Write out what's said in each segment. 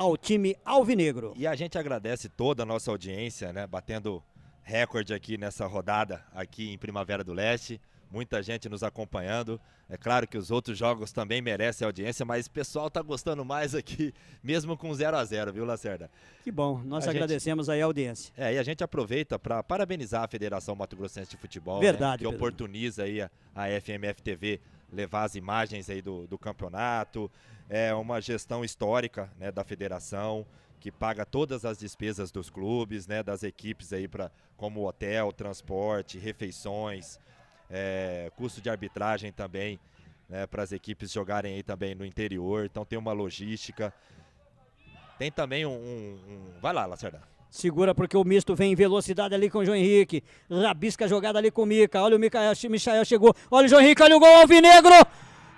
ao time alvinegro. E a gente agradece toda a nossa audiência, né? Batendo recorde aqui nessa rodada aqui em Primavera do Leste. Muita gente nos acompanhando. É claro que os outros jogos também merecem audiência, mas o pessoal tá gostando mais aqui, mesmo com 0 a 0 viu, Lacerda? Que bom, nós a agradecemos gente... aí a audiência. É, e a gente aproveita para parabenizar a Federação Mato Grossense de Futebol, né? Verdade, né, que Pedro. oportuniza aí a, a FMF TV levar as imagens aí do, do campeonato, é uma gestão histórica né, da federação que paga todas as despesas dos clubes, né, das equipes aí para como hotel, transporte, refeições, é, custo de arbitragem também, né, para as equipes jogarem aí também no interior. Então tem uma logística, tem também um, um, um... vai lá, Lacerda. Segura porque o misto vem em velocidade ali com o João Henrique. Rabisca a jogada ali com o Mica. Olha o Micael, é, Michael chegou. Olha o João Henrique, olha o gol alvinegro.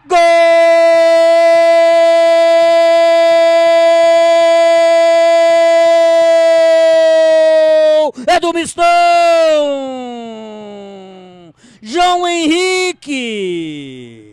Gol! É do Mistão! João Henrique!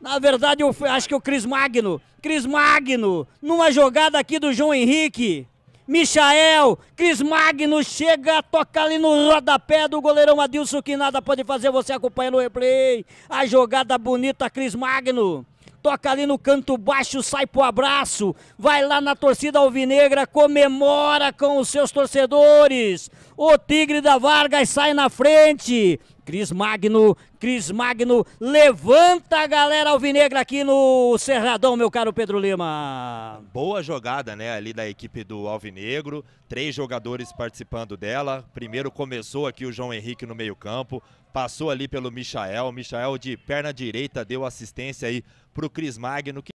Na verdade, eu acho que é o Cris Magno. Cris Magno, numa jogada aqui do João Henrique. Michael, Cris Magno chega a tocar ali no rodapé do goleirão Adilson, que nada pode fazer, você acompanha no replay. A jogada bonita, Cris Magno toca ali no canto baixo, sai pro abraço, vai lá na torcida alvinegra, comemora com os seus torcedores. O Tigre da Vargas sai na frente. Cris Magno, Cris Magno, levanta a galera alvinegra aqui no Cerradão, meu caro Pedro Lima. Boa jogada, né, ali da equipe do Alvinegro, três jogadores participando dela. Primeiro começou aqui o João Henrique no meio-campo, passou ali pelo Michael, Michael de perna direita deu assistência aí pro Cris Magno, que